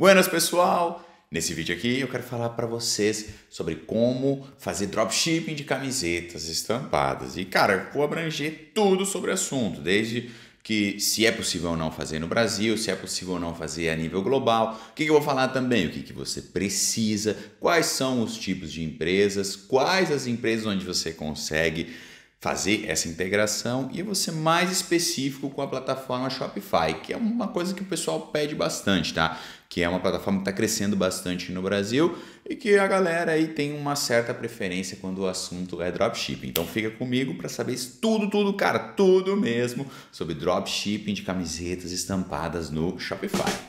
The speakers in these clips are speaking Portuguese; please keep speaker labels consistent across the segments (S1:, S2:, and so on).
S1: Buenas pessoal! Nesse vídeo aqui eu quero falar para vocês sobre como fazer dropshipping de camisetas estampadas. E cara, eu vou abranger tudo sobre o assunto, desde que se é possível ou não fazer no Brasil, se é possível ou não fazer a nível global. O que, que eu vou falar também? O que, que você precisa, quais são os tipos de empresas, quais as empresas onde você consegue fazer essa integração e você mais específico com a plataforma Shopify, que é uma coisa que o pessoal pede bastante, tá? Que é uma plataforma que está crescendo bastante no Brasil e que a galera aí tem uma certa preferência quando o assunto é dropshipping. Então fica comigo para saber isso, tudo, tudo, cara, tudo mesmo sobre dropshipping de camisetas estampadas no Shopify.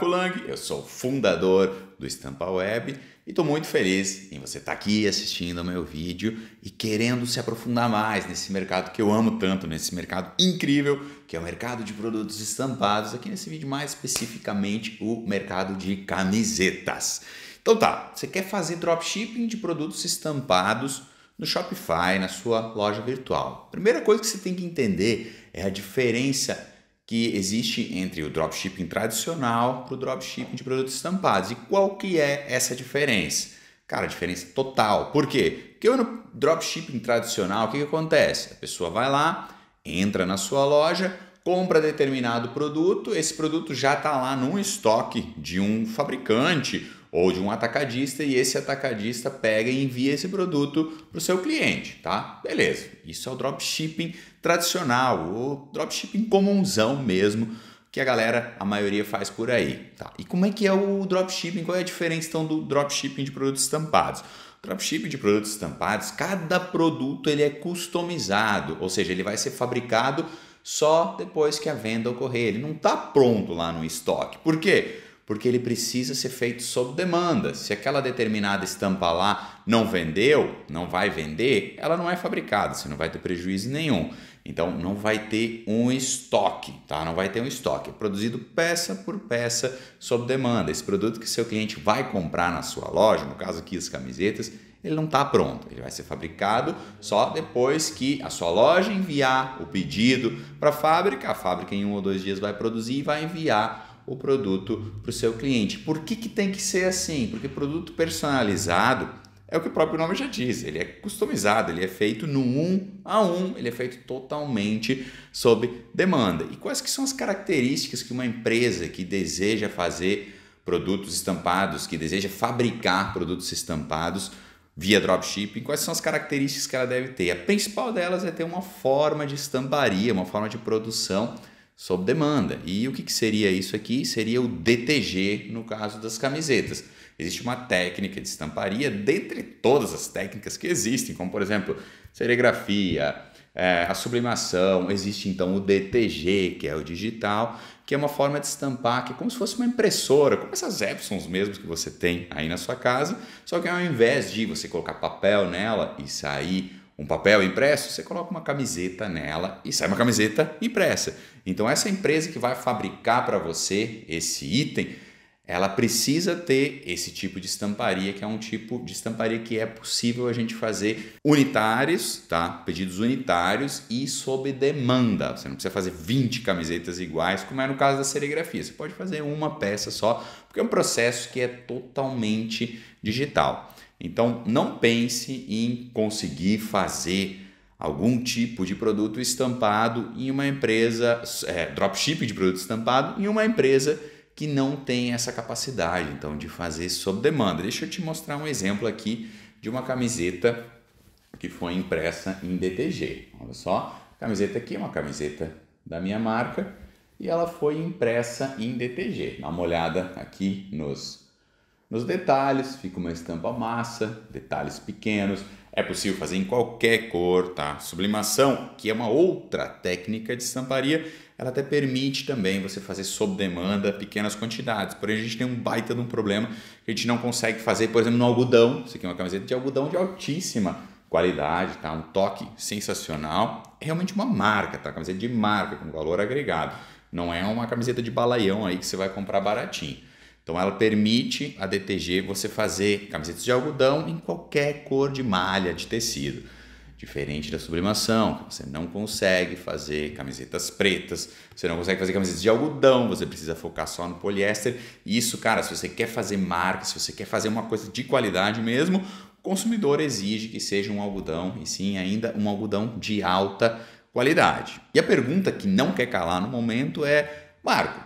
S1: Marco Lang, eu sou fundador do Estampa Web e estou muito feliz em você estar tá aqui assistindo ao meu vídeo e querendo se aprofundar mais nesse mercado que eu amo tanto, nesse mercado incrível que é o mercado de produtos estampados, aqui nesse vídeo mais especificamente o mercado de camisetas. Então tá, você quer fazer dropshipping de produtos estampados no Shopify, na sua loja virtual. Primeira coisa que você tem que entender é a diferença que existe entre o dropshipping tradicional para o dropshipping de produtos estampados. E qual que é essa diferença? Cara, diferença total. Por quê? Porque no dropshipping tradicional, o que, que acontece? A pessoa vai lá, entra na sua loja, compra determinado produto, esse produto já está lá num estoque de um fabricante ou de um atacadista e esse atacadista pega e envia esse produto para o seu cliente, tá? Beleza, isso é o dropshipping tradicional, o dropshipping comunzão mesmo, que a galera, a maioria faz por aí, tá? E como é que é o dropshipping? Qual é a diferença então do dropshipping de produtos estampados? Dropshipping de produtos estampados, cada produto ele é customizado, ou seja, ele vai ser fabricado só depois que a venda ocorrer, ele não está pronto lá no estoque. Por quê? porque ele precisa ser feito sob demanda. Se aquela determinada estampa lá não vendeu, não vai vender, ela não é fabricada, você não vai ter prejuízo nenhum. Então não vai ter um estoque, tá? Não vai ter um estoque. É produzido peça por peça sob demanda. Esse produto que seu cliente vai comprar na sua loja, no caso aqui as camisetas, ele não está pronto. Ele vai ser fabricado só depois que a sua loja enviar o pedido para a fábrica. A fábrica em um ou dois dias vai produzir e vai enviar o produto para o seu cliente. Por que, que tem que ser assim? Porque produto personalizado é o que o próprio nome já diz, ele é customizado, ele é feito no um a um, ele é feito totalmente sob demanda. E quais que são as características que uma empresa que deseja fazer produtos estampados, que deseja fabricar produtos estampados via dropshipping, quais são as características que ela deve ter? A principal delas é ter uma forma de estamparia, uma forma de produção sob demanda. E o que, que seria isso aqui? Seria o DTG no caso das camisetas. Existe uma técnica de estamparia, dentre todas as técnicas que existem, como por exemplo, serigrafia, é, a sublimação, existe então o DTG, que é o digital, que é uma forma de estampar, que é como se fosse uma impressora, como essas Epsons mesmo que você tem aí na sua casa, só que ao invés de você colocar papel nela e sair um papel impresso, você coloca uma camiseta nela e sai uma camiseta impressa. Então essa empresa que vai fabricar para você esse item, ela precisa ter esse tipo de estamparia, que é um tipo de estamparia que é possível a gente fazer unitários, tá? Pedidos unitários e sob demanda. Você não precisa fazer 20 camisetas iguais, como é no caso da serigrafia. Você pode fazer uma peça só, porque é um processo que é totalmente digital. Então, não pense em conseguir fazer algum tipo de produto estampado em uma empresa, é, dropship de produto estampado em uma empresa que não tem essa capacidade, então, de fazer sob demanda. Deixa eu te mostrar um exemplo aqui de uma camiseta que foi impressa em DTG. Olha só, a camiseta aqui é uma camiseta da minha marca e ela foi impressa em DTG. Dá uma olhada aqui nos nos detalhes, fica uma estampa massa, detalhes pequenos. É possível fazer em qualquer cor, tá? Sublimação, que é uma outra técnica de estamparia, ela até permite também você fazer sob demanda pequenas quantidades. Porém, a gente tem um baita de um problema que a gente não consegue fazer, por exemplo, no algodão. Isso aqui é uma camiseta de algodão de altíssima qualidade, tá? Um toque sensacional. É realmente uma marca, tá? Camiseta de marca com valor agregado. Não é uma camiseta de balaião aí que você vai comprar baratinho. Então ela permite a DTG você fazer camisetas de algodão em qualquer cor de malha de tecido. Diferente da sublimação, que você não consegue fazer camisetas pretas, você não consegue fazer camisetas de algodão, você precisa focar só no poliéster. Isso, cara, se você quer fazer marca, se você quer fazer uma coisa de qualidade mesmo, o consumidor exige que seja um algodão, e sim ainda um algodão de alta qualidade. E a pergunta que não quer calar no momento é: Marco,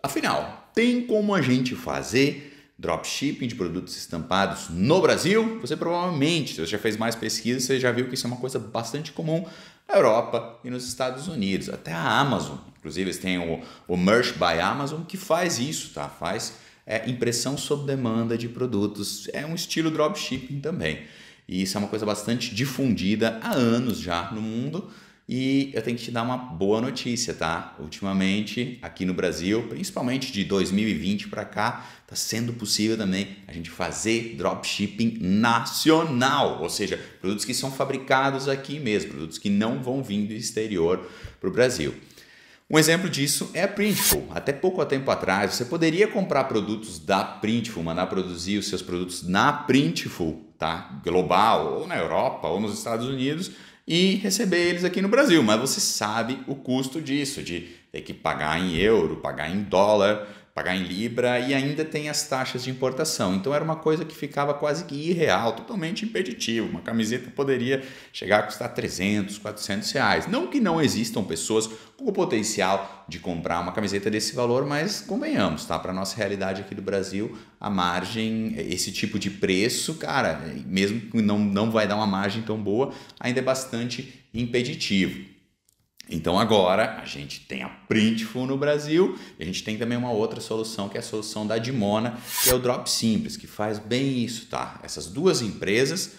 S1: afinal, tem como a gente fazer dropshipping de produtos estampados no Brasil? Você provavelmente, se você já fez mais pesquisas, você já viu que isso é uma coisa bastante comum na Europa e nos Estados Unidos. Até a Amazon, inclusive, eles têm o, o Merch by Amazon que faz isso, tá? Faz é, impressão sob demanda de produtos. É um estilo dropshipping também. E isso é uma coisa bastante difundida há anos já no mundo. E eu tenho que te dar uma boa notícia, tá? Ultimamente, aqui no Brasil, principalmente de 2020 para cá, tá sendo possível também a gente fazer dropshipping nacional, ou seja, produtos que são fabricados aqui mesmo, produtos que não vão vir do exterior para o Brasil. Um exemplo disso é a Printful. Até pouco tempo atrás, você poderia comprar produtos da Printful, mandar produzir os seus produtos na Printful, tá? Global, ou na Europa, ou nos Estados Unidos, e receber eles aqui no Brasil. Mas você sabe o custo disso, de ter que pagar em euro, pagar em dólar pagar em libra e ainda tem as taxas de importação. Então era uma coisa que ficava quase que irreal, totalmente impeditivo. Uma camiseta poderia chegar a custar 300, 400 reais. Não que não existam pessoas com o potencial de comprar uma camiseta desse valor, mas convenhamos, tá? Para nossa realidade aqui do Brasil, a margem, esse tipo de preço, cara, mesmo que não, não vai dar uma margem tão boa, ainda é bastante impeditivo. Então agora a gente tem a Printful no Brasil e a gente tem também uma outra solução que é a solução da Dimona, que é o Drop Simples, que faz bem isso, tá? Essas duas empresas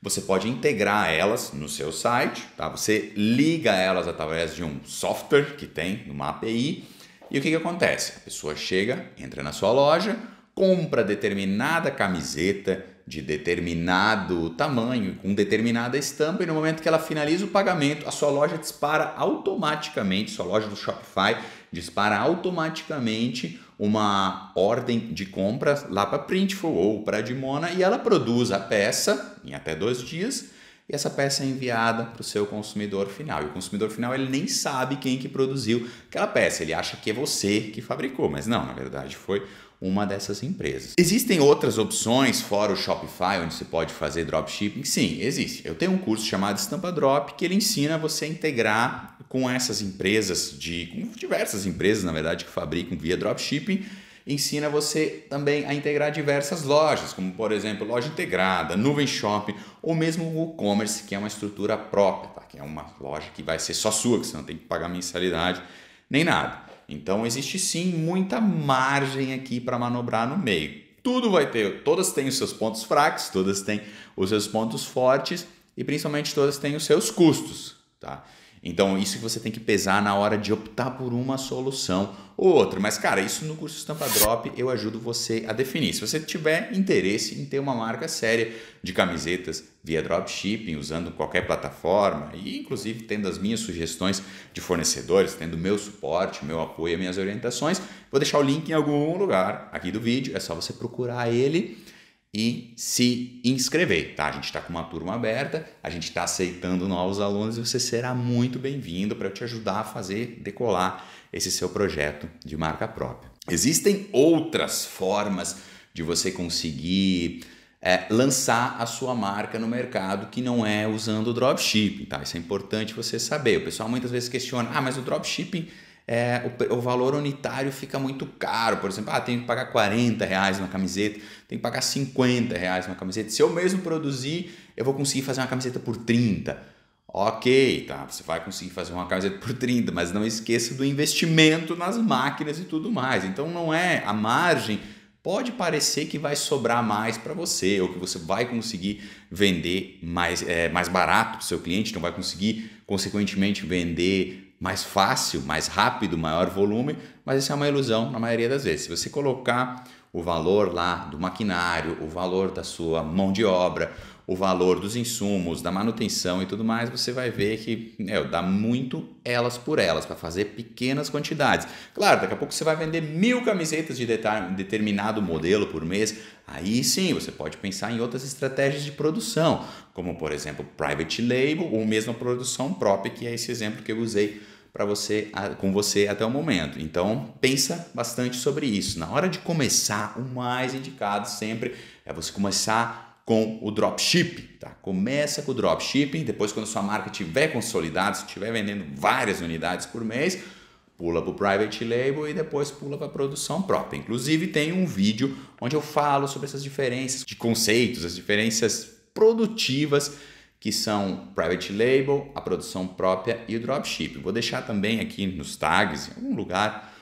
S1: você pode integrar elas no seu site, tá? Você liga elas através de um software que tem numa API e o que, que acontece? A pessoa chega, entra na sua loja, compra determinada camiseta de determinado tamanho, com determinada estampa, e no momento que ela finaliza o pagamento, a sua loja dispara automaticamente, sua loja do Shopify dispara automaticamente uma ordem de compra lá para Printful ou para Dimona e ela produz a peça em até dois dias e essa peça é enviada para o seu consumidor final. E o consumidor final ele nem sabe quem que produziu aquela peça, ele acha que é você que fabricou, mas não, na verdade foi uma dessas empresas. Existem outras opções fora o Shopify, onde você pode fazer dropshipping? Sim, existe. Eu tenho um curso chamado Estampa Drop que ele ensina você a integrar com essas empresas de com diversas empresas, na verdade, que fabricam via dropshipping, ensina você também a integrar diversas lojas, como por exemplo, loja integrada, nuvem shopping ou mesmo o e-commerce, que é uma estrutura própria, tá? que é uma loja que vai ser só sua, que você não tem que pagar mensalidade nem nada. Então existe sim muita margem aqui para manobrar no meio. Tudo vai ter, todas têm os seus pontos fracos, todas têm os seus pontos fortes e principalmente todas têm os seus custos, tá? Então, isso que você tem que pesar na hora de optar por uma solução ou outra. Mas, cara, isso no curso Estampa Drop eu ajudo você a definir. Se você tiver interesse em ter uma marca séria de camisetas via dropshipping, usando qualquer plataforma, e inclusive tendo as minhas sugestões de fornecedores, tendo meu suporte, meu apoio, minhas orientações, vou deixar o link em algum lugar aqui do vídeo. É só você procurar ele e se inscrever, tá? A gente está com uma turma aberta, a gente está aceitando novos alunos e você será muito bem-vindo para eu te ajudar a fazer decolar esse seu projeto de marca própria. Existem outras formas de você conseguir é, lançar a sua marca no mercado que não é usando o dropshipping, tá? Isso é importante você saber. O pessoal muitas vezes questiona, ah, mas o dropshipping é, o, o, valor unitário fica muito caro. Por exemplo, ah, tenho que pagar 40 reais uma camiseta, tenho que pagar 50 reais uma camiseta. Se eu mesmo produzir, eu vou conseguir fazer uma camiseta por 30. Ok, tá, você vai conseguir fazer uma camiseta por 30, mas não esqueça do investimento nas máquinas e tudo mais. Então não é a margem pode parecer que vai sobrar mais para você, ou que você vai conseguir vender mais, é, mais barato para o seu cliente, não vai conseguir, consequentemente, vender mais fácil, mais rápido, maior volume, mas isso é uma ilusão na maioria das vezes. Se você colocar o valor lá do maquinário, o valor da sua mão de obra, o valor dos insumos, da manutenção e tudo mais, você vai ver que dá muito elas por elas, para fazer pequenas quantidades. Claro, daqui a pouco você vai vender mil camisetas de determinado modelo por mês, aí sim você pode pensar em outras estratégias de produção, como por exemplo private label ou mesmo a produção própria, que é esse exemplo que eu usei para você com você até o momento. Então, pensa bastante sobre isso. Na hora de começar, o mais indicado sempre é você começar com o dropship. tá? Começa com o dropshipping, depois quando sua marca estiver consolidada, se estiver vendendo várias unidades por mês, pula para o private label e depois pula para a produção própria. Inclusive tem um vídeo onde eu falo sobre essas diferenças de conceitos, as diferenças produtivas que são private label, a produção própria e o dropship. Vou deixar também aqui nos tags, em algum lugar,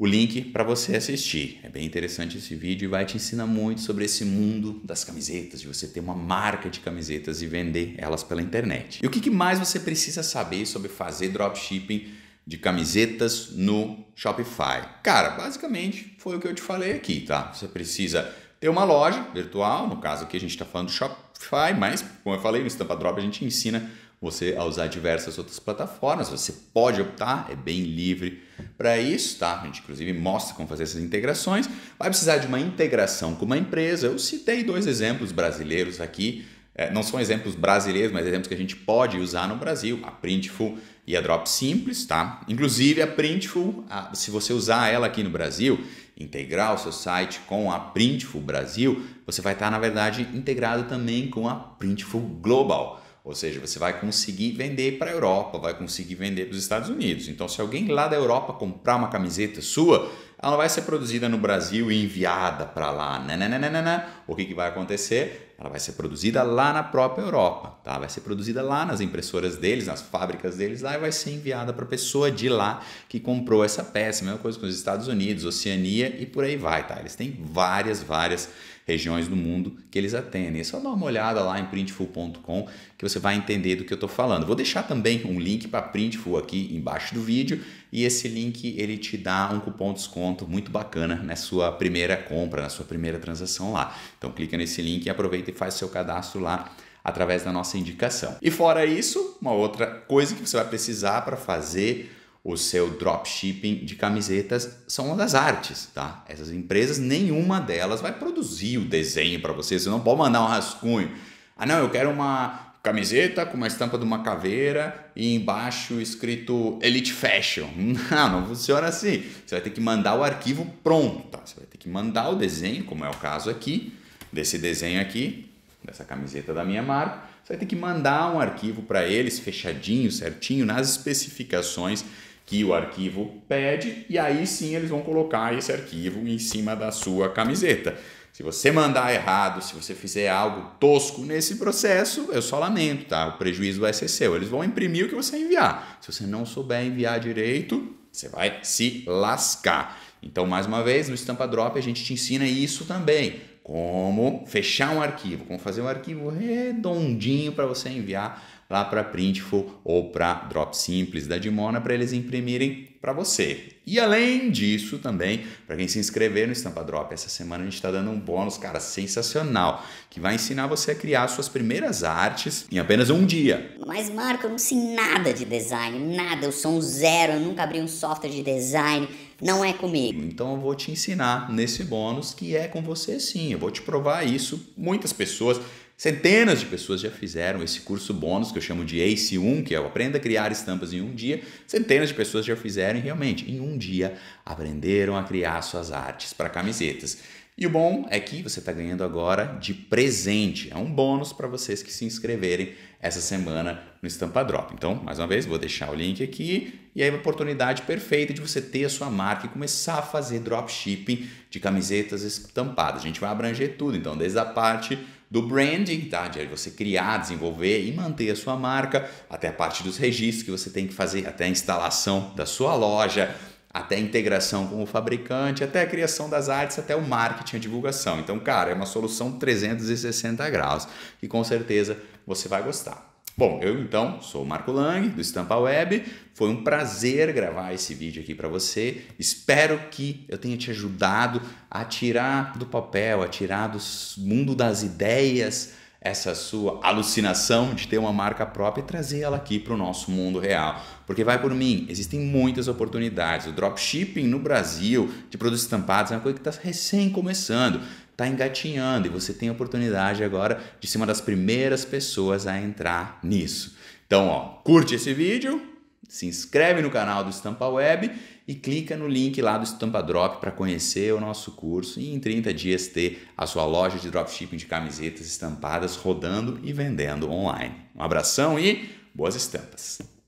S1: o link para você assistir. É bem interessante esse vídeo e vai te ensinar muito sobre esse mundo das camisetas, de você ter uma marca de camisetas e vender elas pela internet. E o que mais você precisa saber sobre fazer dropshipping de camisetas no Shopify? Cara, basicamente foi o que eu te falei aqui, tá? Você precisa ter uma loja virtual, no caso aqui a gente está falando do Shopify, mas como eu falei no Estampa Drop a gente ensina você a usar diversas outras plataformas. Você pode optar, é bem livre para isso, tá? A gente inclusive mostra como fazer essas integrações. Vai precisar de uma integração com uma empresa. Eu citei dois exemplos brasileiros aqui. É, não são exemplos brasileiros, mas exemplos que a gente pode usar no Brasil, a Printful e a Drop Simples, tá? Inclusive a Printful, a, se você usar ela aqui no Brasil, integrar o seu site com a Printful Brasil, você vai estar, tá, na verdade, integrado também com a Printful Global. Ou seja, você vai conseguir vender para a Europa, vai conseguir vender para os Estados Unidos. Então, se alguém lá da Europa comprar uma camiseta sua, ela vai ser produzida no Brasil e enviada para lá. Nananana. Né, né, né, o que, que vai acontecer? Ela vai ser produzida lá na própria Europa, tá? Vai ser produzida lá nas impressoras deles, nas fábricas deles lá e vai ser enviada para a pessoa de lá que comprou essa peça. Mesma coisa com os Estados Unidos, Oceania e por aí vai, tá? Eles têm várias, várias regiões do mundo que eles atendem. É só dar uma olhada lá em printful.com que você vai entender do que eu estou falando. Vou deixar também um link para Printful aqui embaixo do vídeo e esse link ele te dá um cupom de desconto muito bacana na sua primeira compra, na sua primeira transação lá. Então clica nesse link e aproveita e faz seu cadastro lá através da nossa indicação. E fora isso, uma outra coisa que você vai precisar para fazer o seu dropshipping de camisetas são uma das artes, tá? Essas empresas, nenhuma delas vai produzir o desenho para você, você não pode mandar um rascunho. Ah, não, eu quero uma camiseta com uma estampa de uma caveira e embaixo escrito Elite Fashion. Não, ah, não funciona assim. Você vai ter que mandar o arquivo pronto, tá? Você vai ter que mandar o desenho, como é o caso aqui, desse desenho aqui, dessa camiseta da minha marca. Você vai ter que mandar um arquivo para eles fechadinho, certinho, nas especificações que o arquivo pede, e aí sim eles vão colocar esse arquivo em cima da sua camiseta. Se você mandar errado, se você fizer algo tosco nesse processo, eu só lamento, tá? O prejuízo vai ser seu. Eles vão imprimir o que você enviar. Se você não souber enviar direito, você vai se lascar. Então, mais uma vez, no Estampa Drop a gente te ensina isso também. Como fechar um arquivo, como fazer um arquivo redondinho para você enviar lá para Printful ou para Drop Simples da Dimona para eles imprimirem para você. E além disso também, para quem se inscrever no Estampa Drop, essa semana a gente está dando um bônus, cara, sensacional, que vai ensinar você a criar suas primeiras artes em apenas um dia. Mas Marco, eu não sei nada de design, nada, eu sou um zero, eu nunca abri um software de design, não é comigo. Então eu vou te ensinar nesse bônus que é com você sim, eu vou te provar isso. Muitas pessoas Centenas de pessoas já fizeram esse curso bônus que eu chamo de ACE 1, que é o Aprenda a Criar Estampas em um dia. Centenas de pessoas já fizeram e realmente, em um dia, aprenderam a criar suas artes para camisetas. E o bom é que você está ganhando agora de presente. É um bônus para vocês que se inscreverem essa semana no Estampa Drop. Então, mais uma vez, vou deixar o link aqui e aí é uma oportunidade perfeita de você ter a sua marca e começar a fazer dropshipping de camisetas estampadas. A gente vai abranger tudo, então, desde a parte do branding, tá? De você criar, desenvolver e manter a sua marca, até a parte dos registros que você tem que fazer, até a instalação da sua loja, até a integração com o fabricante, até a criação das artes, até o marketing, a divulgação. Então, cara, é uma solução 360 graus e com certeza você vai gostar. Bom, eu então sou o Marco Lang, do Estampa Web. Foi um prazer gravar esse vídeo aqui para você. Espero que eu tenha te ajudado a tirar do papel, a tirar do mundo das ideias essa sua alucinação de ter uma marca própria e trazer ela aqui para o nosso mundo real. Porque vai por mim, existem muitas oportunidades. O dropshipping no Brasil de produtos estampados é uma coisa que está recém começando está engatinhando e você tem a oportunidade agora de ser uma das primeiras pessoas a entrar nisso. Então, ó, curte esse vídeo, se inscreve no canal do Estampa Web e clica no link lá do Estampa Drop para conhecer o nosso curso e em 30 dias ter a sua loja de dropshipping de camisetas estampadas rodando e vendendo online. Um abração e boas estampas!